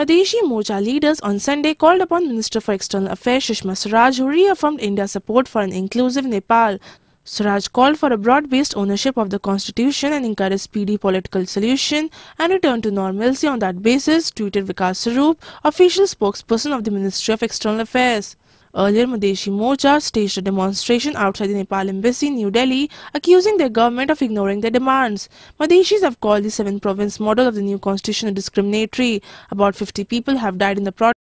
Madeshi Morcha leaders on Sunday called upon Minister for External Affairs Shishma Swaraj who reaffirmed India's support for an inclusive Nepal Suraj called for a broad-based ownership of the constitution and encouraged speedy political solution and return to normalcy on that basis, tweeted Vikas Saroop, official spokesperson of the Ministry of External Affairs. Earlier, Madeshi Morcha staged a demonstration outside the Nepal embassy, New Delhi, accusing their government of ignoring their demands. Madeshis have called the seven-province model of the new constitution discriminatory. About 50 people have died in the protest.